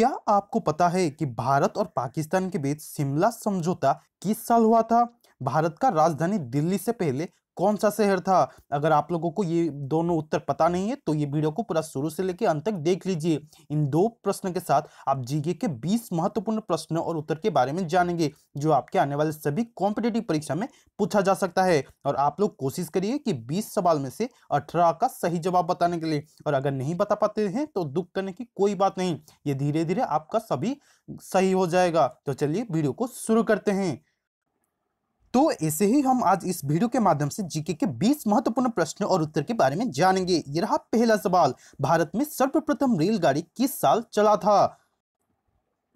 क्या आपको पता है कि भारत और पाकिस्तान के बीच शिमला समझौता किस साल हुआ था भारत का राजधानी दिल्ली से पहले कौन सा शहर था अगर आप लोगों को ये दोनों उत्तर पता नहीं है तो ये वीडियो को पूरा शुरू से लेकर अंत तक देख लीजिए इन दो प्रश्न के साथ आप जीके के 20 महत्वपूर्ण प्रश्न और उत्तर के बारे में जानेंगे जो आपके आने वाले सभी कॉम्पिटेटिव परीक्षा में पूछा जा सकता है और आप लोग कोशिश करिए कि बीस सवाल में से अठारह का सही जवाब बताने के लिए और अगर नहीं बता पाते हैं तो दुख करने की कोई बात नहीं ये धीरे धीरे आपका सभी सही हो जाएगा तो चलिए वीडियो को शुरू करते हैं तो ऐसे ही हम आज इस वीडियो के माध्यम से जीके के 20 महत्वपूर्ण प्रश्न और उत्तर के बारे में जानेंगे ये रहा पहला सवाल भारत में सर्वप्रथम रेलगाड़ी किस साल चला था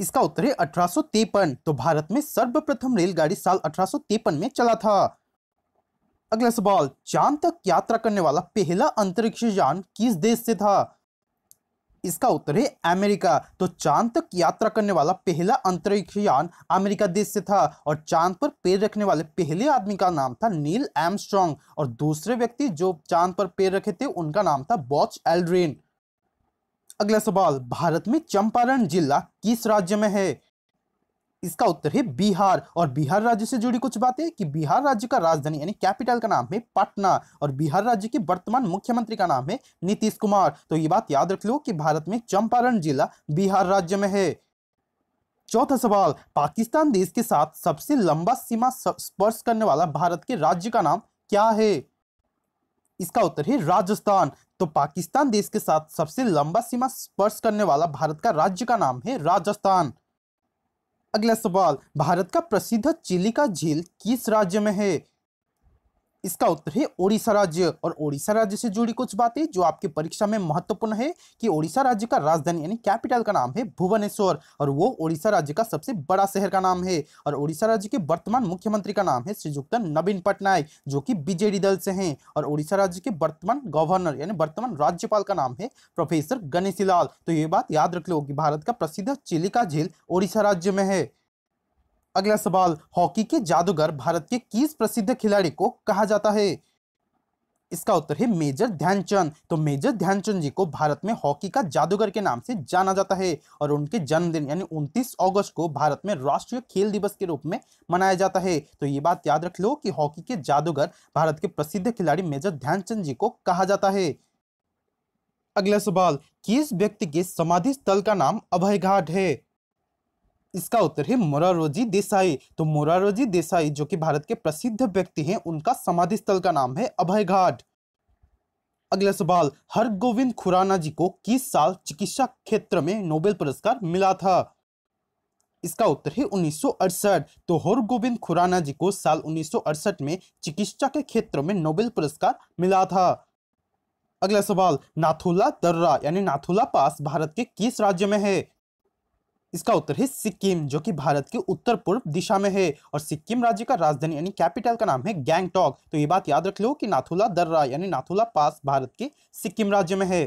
इसका उत्तर है अठारह तो भारत में सर्वप्रथम रेलगाड़ी साल अठारह में चला था अगला सवाल चांद तक यात्रा करने वाला पहला अंतरिक्ष यान किस देश से था इसका उत्तर है अमेरिका तो चांद तक यात्रा करने वाला पहला अंतरिक्ष यान अमेरिका देश से था और चांद पर पैर रखने वाले पहले आदमी का नाम था नील एमस्ट्रॉन्ग और दूसरे व्यक्ति जो चांद पर पैर रखे थे उनका नाम था बॉच एल्ड्रेन अगला सवाल भारत में चंपारण जिला किस राज्य में है इसका उत्तर है बिहार और बिहार राज्य से जुड़ी कुछ बातें कि बिहार राज्य का राजधानी यानी कैपिटल का नाम है पटना और बिहार राज्य के वर्तमान मुख्यमंत्री का नाम है नीतीश कुमार तो ये बात याद रख लो कि भारत में चंपारण जिला बिहार राज्य में है चौथा सवाल पाकिस्तान देश के साथ सबसे लंबा सीमा स्पर्श करने वाला भारत के राज्य का नाम क्या है इसका उत्तर है राजस्थान तो पाकिस्तान देश के साथ सबसे लंबा सीमा स्पर्श करने वाला भारत का राज्य का नाम है राजस्थान अगला सवाल भारत का प्रसिद्ध चिलिका झील किस राज्य में है इसका उत्तर है ओडिशा राज्य और ओडिशा राज्य से जुड़ी कुछ बातें जो आपके परीक्षा में महत्वपूर्ण है कि ओडिशा राज्य का राजधानी यानी कैपिटल का नाम है भुवनेश्वर और वो ओडिशा राज्य का सबसे बड़ा शहर का नाम है और ओडिशा राज्य के वर्तमान मुख्यमंत्री का नाम है श्रीजुक्त नवीन पटनायक जो कि बीजेडी दल से हैं और ओडिशा राज्य के वर्तमान गवर्नर यानी वर्तमान राज्यपाल का नाम है प्रोफेसर गणेशी लाल तो ये बात याद रख लो कि भारत का प्रसिद्ध चिलिका झील ओडिशा राज्य में है अगला सवाल हॉकी के जादूगर भारत के किस प्रसिद्ध खिलाड़ी को कहा जाता है इसका उत्तर है मेजर ध्यानचंद तो मेजर ध्यानचंद जी को भारत में हॉकी का जादूगर के नाम से जाना जाता है और उनके जन्मदिन यानी 29 अगस्त को भारत में राष्ट्रीय खेल दिवस के रूप में मनाया जाता है तो ये बात याद रख लो कि हॉकी के जादूगर भारत के प्रसिद्ध खिलाड़ी मेजर ध्यानचंद जी को कहा जाता है अगला सवाल किस व्यक्ति के समाधि स्थल का नाम अभय घाट है इसका उत्तर है मोरारोजी देसाई तो मोरारोजी देसाई जो कि भारत के प्रसिद्ध व्यक्ति हैं उनका समाधि स्थल का नाम है अभय घाट अगला सवाल हर गोविंद खुराना जी को किस साल चिकित्सा क्षेत्र में नोबेल पुरस्कार मिला था इसका उत्तर है उन्नीस तो हर गोविंद खुराना जी को साल उन्नीस में चिकित्सा के क्षेत्र में नोबेल पुरस्कार मिला था अगला सवाल नाथुला दर्रा यानी नाथुला पास भारत के किस राज्य में है इसका उत्तर है सिक्किम जो कि भारत के उत्तर पूर्व दिशा में है और सिक्किम राज्य का राजधानी यानी कैपिटल का नाम है गैंगटॉक तो ये बात याद रख लो कि नाथुला दर्रा यानी नाथुला पास भारत के सिक्किम राज्य में है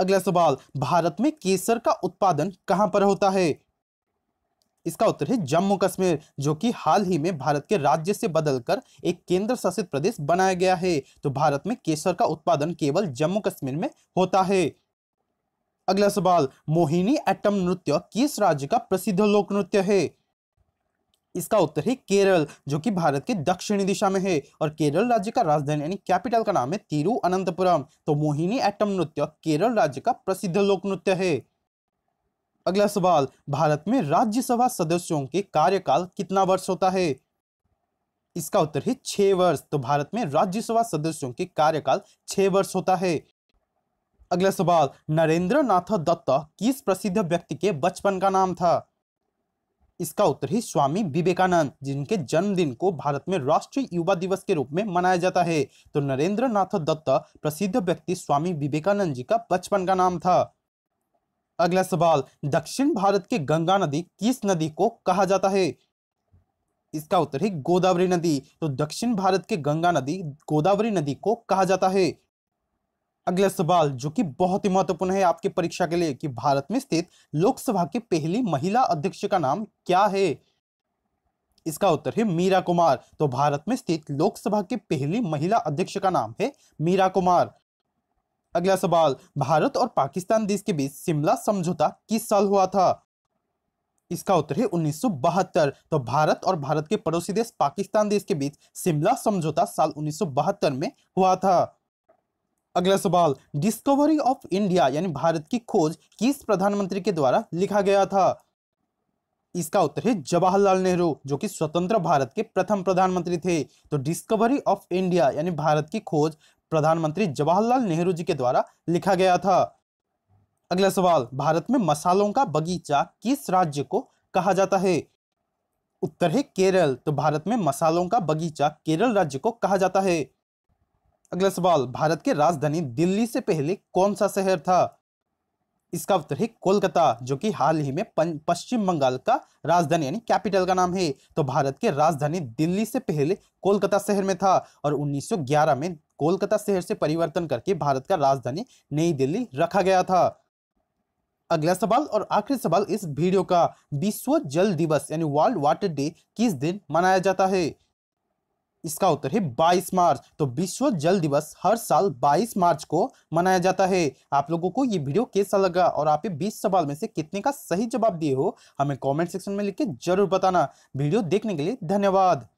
अगला सवाल भारत में केसर का उत्पादन कहां पर होता है इसका उत्तर है जम्मू कश्मीर जो कि हाल ही में भारत के राज्य से बदलकर एक केंद्र शासित प्रदेश बनाया गया है तो भारत में केसर का उत्पादन केवल जम्मू कश्मीर में होता है अगला सवाल मोहिनी एटम नृत्य किस राज्य का प्रसिद्ध लोक नृत्य है इसका उत्तर है केरल जो कि भारत के दक्षिणी दिशा में है और केरल राज्य का राजधानी यानी कैपिटल का नाम है तिरुअनंतपुरम तो मोहिनी एटम नृत्य केरल राज्य का प्रसिद्ध लोक नृत्य है अगला सवाल भारत में राज्यसभा सदस्यों के कार्यकाल कितना वर्ष होता है इसका उत्तर है छह वर्ष तो भारत में राज्यसभा सदस्यों के कार्यकाल छह वर्ष होता है अगला सवाल नरेंद्र नाथ दत्त किस प्रसिद्ध व्यक्ति के बचपन का नाम था इसका उत्तर ही स्वामी विवेकानंद जिनके जन्मदिन को भारत में राष्ट्रीय युवा दिवस के रूप में मनाया जाता है तो नरेंद्र नाथ दत्त प्रसिद्ध व्यक्ति स्वामी विवेकानंद जी का बचपन का नाम था अगला सवाल दक्षिण भारत के गंगा नदी किस नदी को कहा जाता है इसका उत्तर है गोदावरी नदी तो दक्षिण भारत के गंगा नदी गोदावरी नदी को कहा जाता है अगला सवाल जो कि बहुत ही महत्वपूर्ण है आपकी परीक्षा के लिए कि भारत में स्थित लोकसभा की पहली महिला अध्यक्ष का नाम क्या है इसका उत्तर है मीरा कुमार तो भारत में स्थित लोकसभा की पहली महिला अध्यक्ष का नाम है मीरा कुमार अगला सवाल भारत और पाकिस्तान देश के बीच शिमला समझौता किस साल हुआ था इसका उत्तर है उन्नीस तो भारत और भारत के पड़ोसी देश पाकिस्तान देश के बीच शिमला समझौता साल उन्नीस में हुआ था अगला सवाल डिस्कवरी ऑफ इंडिया यानी भारत की खोज किस प्रधानमंत्री के द्वारा लिखा गया था इसका उत्तर है जवाहरलाल नेहरू जो कि स्वतंत्र भारत के प्रथम प्रधानमंत्री थे तो डिस्कवरी ऑफ इंडिया यानी भारत की खोज प्रधानमंत्री जवाहरलाल नेहरू जी के द्वारा लिखा गया था अगला सवाल भारत में मसालों का बगीचा किस राज्य को कहा जाता है उत्तर है केरल तो भारत में मसालों का बगीचा केरल राज्य को कहा जाता है अगला सवाल भारत की राजधानी दिल्ली से पहले कौन सा शहर था इसका उत्तर है कोलकाता जो कि हाल ही में पश्चिम बंगाल का राजधानी यानी कैपिटल का नाम है तो भारत के राजधानी दिल्ली से पहले कोलकाता शहर में था और 1911 में कोलकाता शहर से परिवर्तन करके भारत का राजधानी नई दिल्ली रखा गया था अगला सवाल और आखिरी सवाल इस वीडियो का विश्व जल दिवस यानी वर्ल्ड वाटर डे किस दिन मनाया जाता है इसका उत्तर है 22 मार्च तो विश्व जल दिवस हर साल 22 मार्च को मनाया जाता है आप लोगों को ये वीडियो कैसा लगा और आप ये 20 सवाल में से कितने का सही जवाब दिए हो हमें कमेंट सेक्शन में लिख के जरूर बताना वीडियो देखने के लिए धन्यवाद